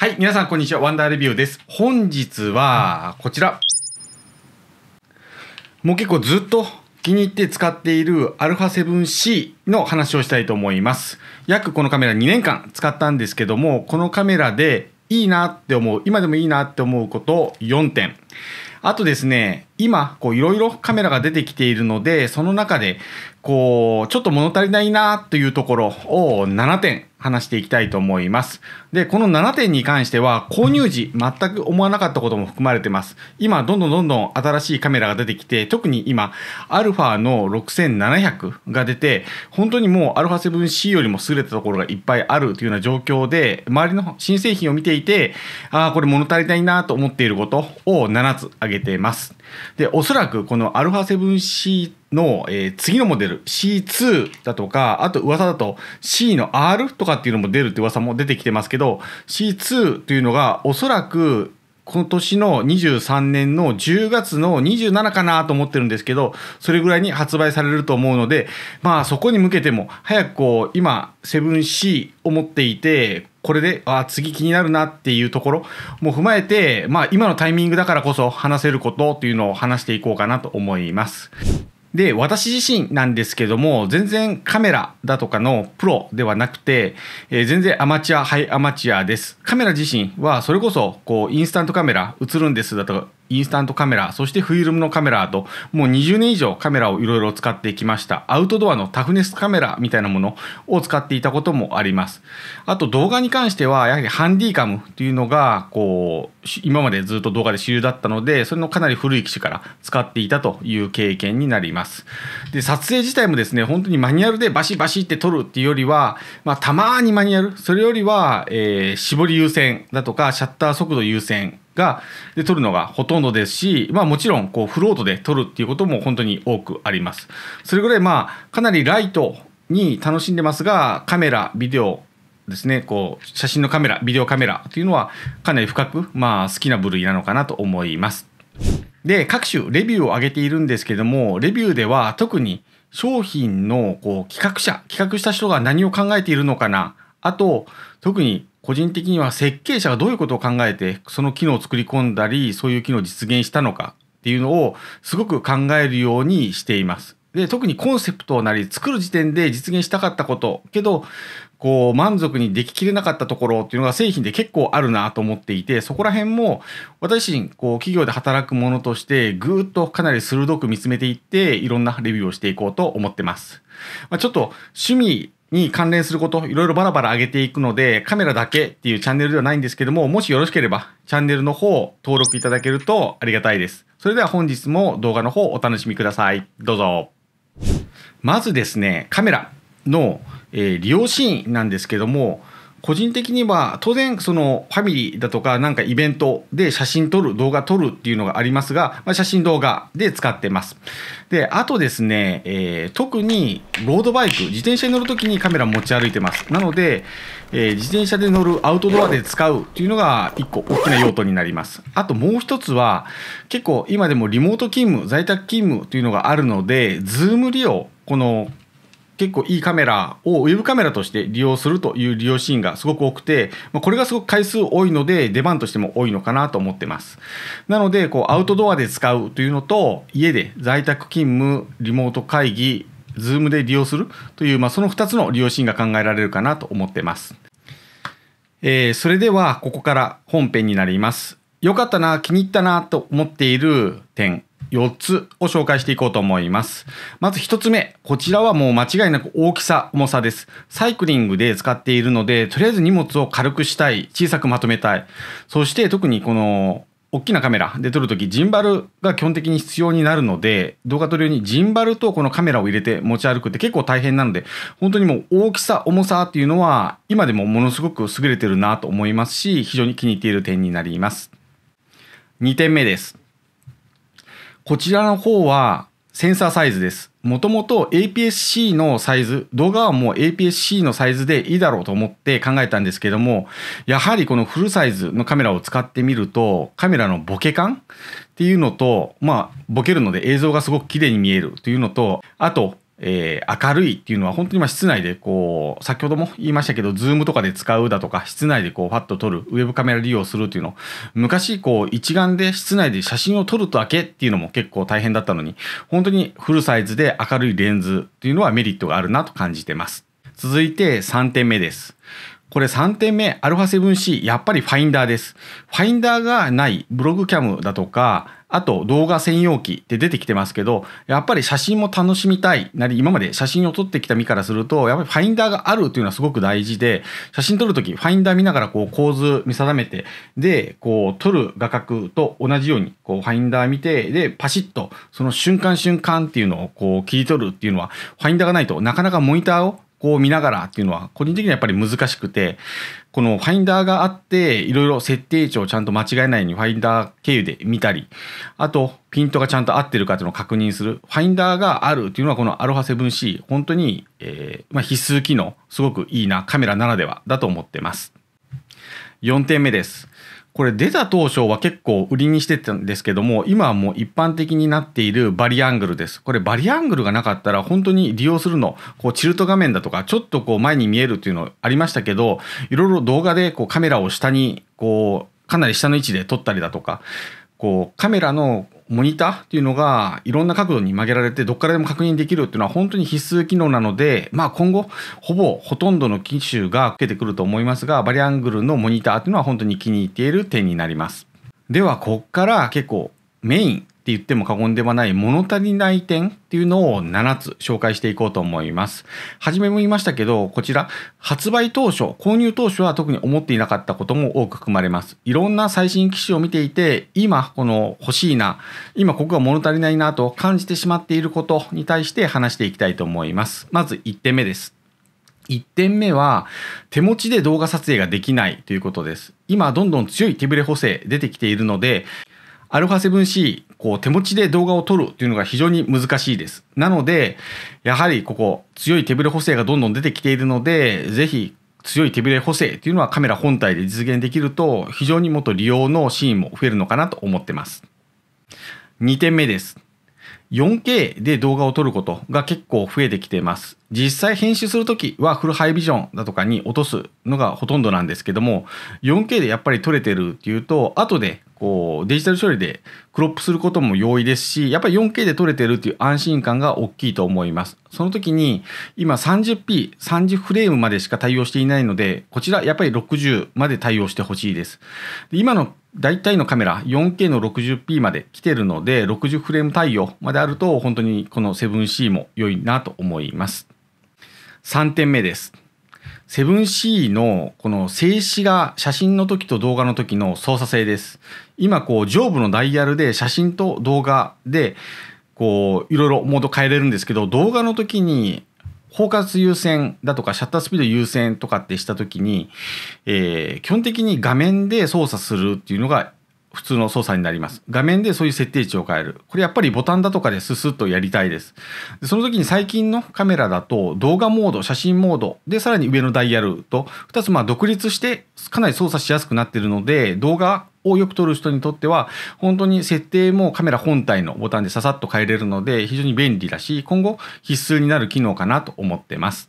はい、皆さんこんにちは。ワンダーレビューです。本日はこちら。もう結構ずっと気に入って使っている α7C の話をしたいと思います。約このカメラ2年間使ったんですけども、このカメラでいいなって思う、今でもいいなって思うこと4点。あとですね、今、こういろいろカメラが出てきているので、その中で、こう、ちょっと物足りないなというところを7点話していきたいと思います。で、この7点に関しては、購入時全く思わなかったことも含まれてます。今、どんどんどんどん新しいカメラが出てきて、特に今、アルファの6700が出て、本当にもうアルファ 7C よりも優れたところがいっぱいあるというような状況で、周りの新製品を見ていて、ああ、これ物足りないなと思っていることを7つ挙げてます。で、おそらくこのアルファ 7C の、えー、次のモデル C2 だとかあと噂だと C の R とかっていうのも出るって噂も出てきてますけど C2 というのがおそらく今年の23年の10月の27かなと思ってるんですけど、それぐらいに発売されると思うので、まあそこに向けても、早くこう、今、7C を持っていて、これで、あ、次気になるなっていうところも踏まえて、まあ今のタイミングだからこそ話せることっていうのを話していこうかなと思います。で私自身なんですけども全然カメラだとかのプロではなくて、えー、全然アマチュアはいアマチュアですカメラ自身はそれこそこうインスタントカメラ映るんですだとインスタントカメラ、そしてフィルムのカメラと、もう20年以上カメラをいろいろ使ってきました。アウトドアのタフネスカメラみたいなものを使っていたこともあります。あと動画に関しては、やはりハンディカムというのが、こう、今までずっと動画で主流だったので、それのかなり古い機種から使っていたという経験になります。で、撮影自体もですね、本当にマニュアルでバシバシって撮るっていうよりは、まあ、たまにマニュアル、それよりは、えー、絞り優先だとか、シャッター速度優先がで撮るのがほとんどですし、まあ、もちろんこうフロートで撮るっていうことも本当に多くあります。それぐらいまあかなりライトに楽しんでますがカメラビデオですねこう写真のカメラビデオカメラというのはかなり深く、まあ、好きな部類なのかなと思います。で各種レビューを上げているんですけどもレビューでは特に商品のこう企画者企画した人が何を考えているのかなあと特に個人的には設計者がどういうことを考えてその機能を作り込んだりそういう機能を実現したのかっていうのをすごく考えるようにしています。で特にコンセプトなり作る時点で実現したかったことけどこう満足にでききれなかったところっていうのが製品で結構あるなと思っていてそこら辺も私自身こう企業で働くものとしてぐーっとかなり鋭く見つめていっていろんなレビューをしていこうと思ってます。まあ、ちょっと趣味に関連すること、いろいろバラバラ上げていくので、カメラだけっていうチャンネルではないんですけども、もしよろしければ、チャンネルの方、登録いただけるとありがたいです。それでは本日も動画の方、お楽しみください。どうぞ。まずですね、カメラの、えー、利用シーンなんですけども、個人的には当然そのファミリーだとかなんかイベントで写真撮る動画撮るっていうのがありますが、まあ、写真動画で使ってますであとですね、えー、特にロードバイク自転車に乗るときにカメラ持ち歩いてますなので、えー、自転車で乗るアウトドアで使うっていうのが1個大きな用途になりますあともう1つは結構今でもリモート勤務在宅勤務というのがあるのでズーム利用この結構いいカメラをウェブカメラとして利用するという利用シーンがすごく多くて、まこれがすごく回数多いので出番としても多いのかなと思ってます。なのでこうアウトドアで使うというのと家で在宅勤務リモート会議 Zoom で利用するという、まあ、その2つの利用シーンが考えられるかなと思ってます。えー、それではここから本編になります。良かったな、気に入ったなと思っている点、4つを紹介していこうと思います。まず1つ目、こちらはもう間違いなく大きさ、重さです。サイクリングで使っているので、とりあえず荷物を軽くしたい、小さくまとめたい。そして特にこの大きなカメラで撮るとき、ジンバルが基本的に必要になるので、動画撮るようにジンバルとこのカメラを入れて持ち歩くって結構大変なので、本当にもう大きさ、重さっていうのは、今でもものすごく優れてるなと思いますし、非常に気に入っている点になります。2点目です。こちらの方はセンサーサイズです。もともと APS-C のサイズ、動画はもう APS-C のサイズでいいだろうと思って考えたんですけども、やはりこのフルサイズのカメラを使ってみると、カメラのボケ感っていうのと、まあ、ボケるので映像がすごく綺麗に見えるというのと、あと、えー、明るいっていうのは本当にま室内でこう先ほども言いましたけど Zoom とかで使うだとか室内でこうパッと撮るウェブカメラ利用するっていうの昔こう一眼で室内で写真を撮るだけっていうのも結構大変だったのに本当にフルサイズで明るいレンズっていうのはメリットがあるなと感じてます続いて3点目ですこれ3点目、α7C、やっぱりファインダーです。ファインダーがないブログキャムだとか、あと動画専用機って出てきてますけど、やっぱり写真も楽しみたいなり、今まで写真を撮ってきた身からすると、やっぱりファインダーがあるっていうのはすごく大事で、写真撮るとき、ファインダー見ながらこう構図見定めて、で、こう撮る画角と同じように、こうファインダー見て、で、パシッとその瞬間瞬間っていうのをこう切り取るっていうのは、ファインダーがないとなかなかモニターをこを見ながらっていうのは個人的にはやっぱり難しくてこのファインダーがあっていろいろ設定値をちゃんと間違えないようにファインダー経由で見たりあとピントがちゃんと合ってるかっていうのを確認するファインダーがあるっていうのはこの α7C 本当に、えーまあ、必須機能すごくいいなカメラならではだと思ってます4点目ですこれ出た当初は結構売りにしてたんですけども今はもう一般的になっているバリアングルですこれバリアングルがなかったら本当に利用するのこうチルト画面だとかちょっとこう前に見えるっていうのありましたけどいろいろ動画でこうカメラを下にこうかなり下の位置で撮ったりだとかこうカメラのモニターっていうのがいろんな角度に曲げられてどっからでも確認できるっていうのは本当に必須機能なので、まあ、今後ほぼほとんどの機種が受けてくると思いますがバリアングルのモニターっていうのは本当に気に入っている点になりますではこっから結構メインって言っても過言ではない物足りない点っていうのを7つ紹介していこうと思います。はじめも言いましたけど、こちら、発売当初、購入当初は特に思っていなかったことも多く含まれます。いろんな最新機種を見ていて、今この欲しいな、今ここが物足りないなと感じてしまっていることに対して話していきたいと思います。まず1点目です。1点目は手持ちで動画撮影ができないということです。今どんどん強い手ブレ補正出てきているので α7C こう手持ちで動画を撮るというのが非常に難しいです。なので、やはりここ強い手ぶれ補正がどんどん出てきているので、ぜひ強い手ぶれ補正というのはカメラ本体で実現できると非常にもっと利用のシーンも増えるのかなと思ってます。2点目です。4K で動画を撮ることが結構増えてきています。実際編集するときはフルハイビジョンだとかに落とすのがほとんどなんですけども、4K でやっぱり撮れてるっていうと、後でデジタル処理でクロップすることも容易ですし、やっぱり 4K で撮れてるっていう安心感が大きいと思います。その時に今 30p、30フレームまでしか対応していないので、こちらやっぱり60まで対応してほしいです。で今の大体のカメラ 4K の 60p まで来てるので、60フレーム対応まであると本当にこの 7C も良いなと思います。3点目です。セブン c のこの静止が写真の時と動画の時の操作性です。今こう上部のダイヤルで写真と動画でこういろいろモード変えれるんですけど動画の時にフォーカス優先だとかシャッタースピード優先とかってした時に、えー、基本的に画面で操作するっていうのが普通の操作になります。画面でそういう設定値を変える。これやっぱりボタンだとかでススッとやりたいです。でその時に最近のカメラだと動画モード、写真モード、で、さらに上のダイヤルと2つまあ独立してかなり操作しやすくなっているので、動画をよく撮る人にとっては本当に設定もカメラ本体のボタンでささっと変えれるので非常に便利だし、今後必須になる機能かなと思ってます。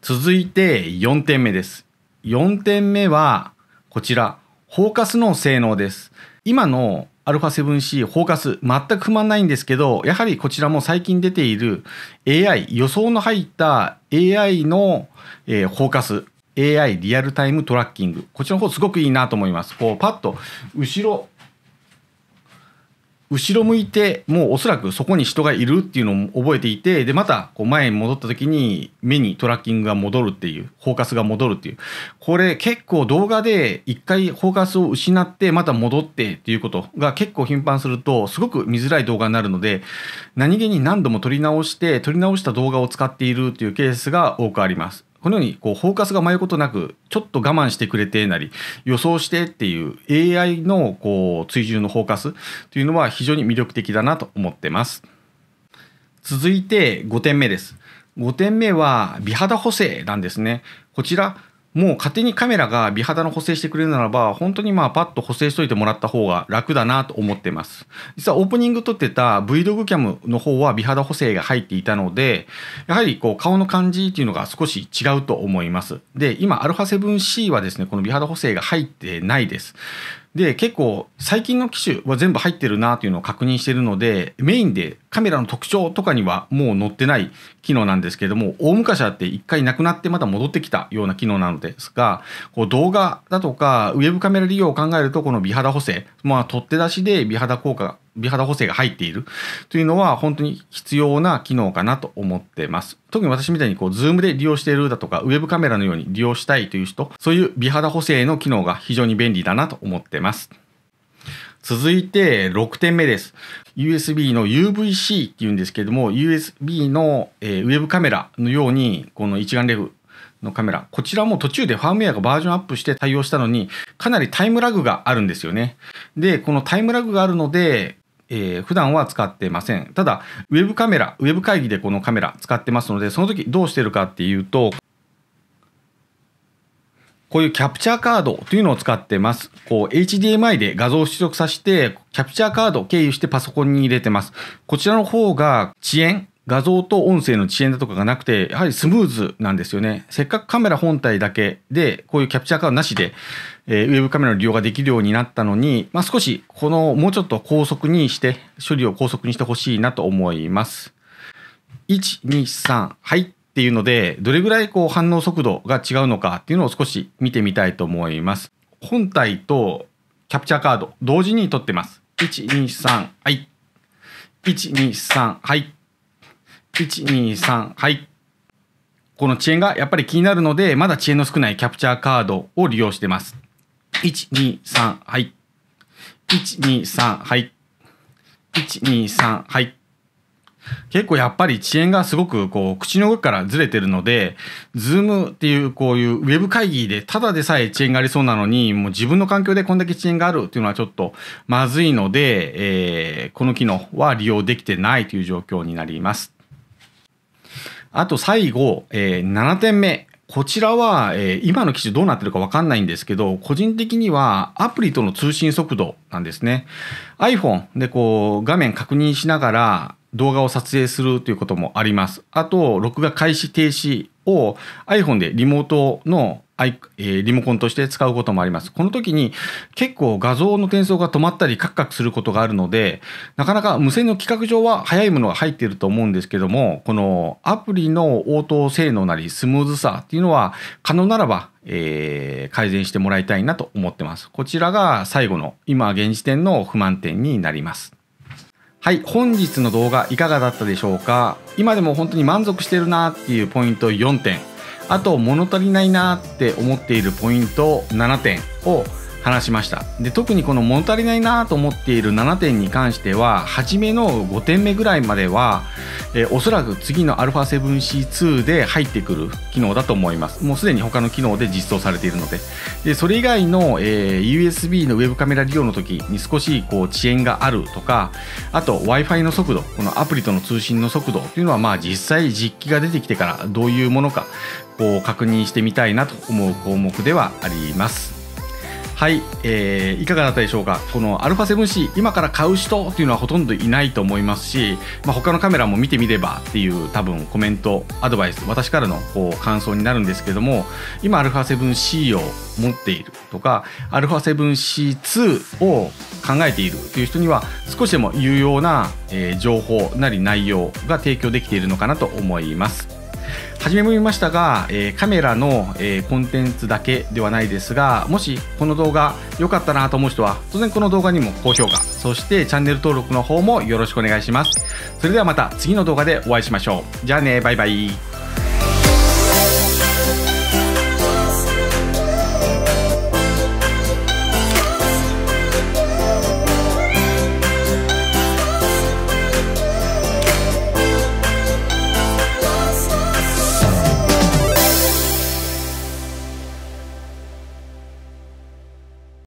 続いて4点目です。4点目はこちら。フォーカスの性能です。今の α7C フォーカス全く不満ないんですけど、やはりこちらも最近出ている AI、予想の入った AI の、えー、フォーカス、AI リアルタイムトラッキング。こちらの方すごくいいなと思います。こうパッと後ろ後ろ向いてもうおそらくそこに人がいるっていうのを覚えていてでまたこう前に戻った時に目にトラッキングが戻るっていうフォーカスが戻るっていうこれ結構動画で一回フォーカスを失ってまた戻ってっていうことが結構頻繁するとすごく見づらい動画になるので何気に何度も撮り直して撮り直した動画を使っているというケースが多くあります。このようにこうフォーカスが迷うことなく、ちょっと我慢してくれてなり、予想してっていう AI のこう追従のフォーカスというのは非常に魅力的だなと思ってます。続いて5点目です。5点目は美肌補正なんですね。こちら、もう勝手にカメラが美肌の補正してくれるならば、本当にまあパッと補正しといてもらった方が楽だなと思ってます。実はオープニング撮ってた VlogCam の方は美肌補正が入っていたので、やはりこう顔の感じっていうのが少し違うと思います。で、今 α7C はですね、この美肌補正が入ってないです。で結構最近の機種は全部入ってるなというのを確認してるのでメインでカメラの特徴とかにはもう載ってない機能なんですけれども大昔あって一回なくなってまた戻ってきたような機能なのですがこう動画だとかウェブカメラ利用を考えるとこの美肌補正まあ取っ手出しで美肌効果美肌補正が入っているというのは本当に必要な機能かなと思ってます。特に私みたいにこう、ズームで利用しているだとか、ウェブカメラのように利用したいという人、そういう美肌補正の機能が非常に便利だなと思ってます。続いて6点目です。USB の UVC っていうんですけども、USB の、えウェブカメラのように、この一眼レフのカメラ、こちらも途中でファームウェアがバージョンアップして対応したのに、かなりタイムラグがあるんですよね。で、このタイムラグがあるので、えー、普段は使ってません。ただ、ウェブカメラ、ウェブ会議でこのカメラ使ってますので、その時どうしてるかっていうと、こういうキャプチャーカードというのを使ってます。こう HDMI で画像を出力させて、キャプチャーカードを経由してパソコンに入れてます。こちらの方が遅延、画像と音声の遅延だとかがなくて、やはりスムーズなんですよね。せっかくカメラ本体だけで、こういうキャプチャーカードなしで、えー、ウェブカメラの利用ができるようになったのに、まあ、少しこのもうちょっと高速にして処理を高速にしてほしいなと思います。123はいっていうのでどれぐらいこう反応速度が違うのかっていうのを少し見てみたいと思います。本体とキャプチャーカード同時に撮ってます。123はい123はい123はいこの遅延がやっぱり気になるのでまだ遅延の少ないキャプチャーカードを利用してます。123はい123はい123はい結構やっぱり遅延がすごくこう口の上からずれてるので Zoom っていうこういうウェブ会議でただでさえ遅延がありそうなのにもう自分の環境でこんだけ遅延があるっていうのはちょっとまずいので、えー、この機能は利用できてないという状況になります。あと最後、えー、7点目こちらは、え今の機種どうなってるかわかんないんですけど、個人的にはアプリとの通信速度なんですね。iPhone でこう画面確認しながら動画を撮影するということもあります。あと、録画開始停止を iPhone でリモートのリモコンとして使うこともあります。この時に結構画像の転送が止まったりカクカクすることがあるので、なかなか無線の規格上は早いものが入っていると思うんですけども、このアプリの応答性能なりスムーズさっていうのは可能ならば、えー、改善してもらいたいなと思ってます。こちらが最後の今現時点の不満点になります。はい、本日の動画いかがだったでしょうか今でも本当に満足してるなっていうポイント4点、あと物足りないなって思っているポイント7点を話しましたで特にこの物足りないなと思っている7点に関しては初めの5点目ぐらいまでは、えおそらく次の α7C2 で入ってくる機能だと思いますもうすでに他の機能で実装されているのででそれ以外の、えー、USB のウェブカメラ利用の時に少しこう遅延があるとかあと w i f i の速度このアプリとの通信の速度というのはまあ実際実機が出てきてからどういうものかこう確認してみたいなと思う項目ではあります。はい、えー、いかがだったでしょうかこの α7C 今から買う人というのはほとんどいないと思いますし、まあ、他のカメラも見てみればっていう多分コメントアドバイス私からのこう感想になるんですけども今 α7C を持っているとか α7C2 を考えているという人には少しでも有用な、えー、情報なり内容が提供できているのかなと思います。初めも言いましたが、えー、カメラの、えー、コンテンツだけではないですがもしこの動画良かったなと思う人は当然この動画にも高評価そしてチャンネル登録の方もよろしくお願いしますそれではまた次の動画でお会いしましょうじゃあねバイバイ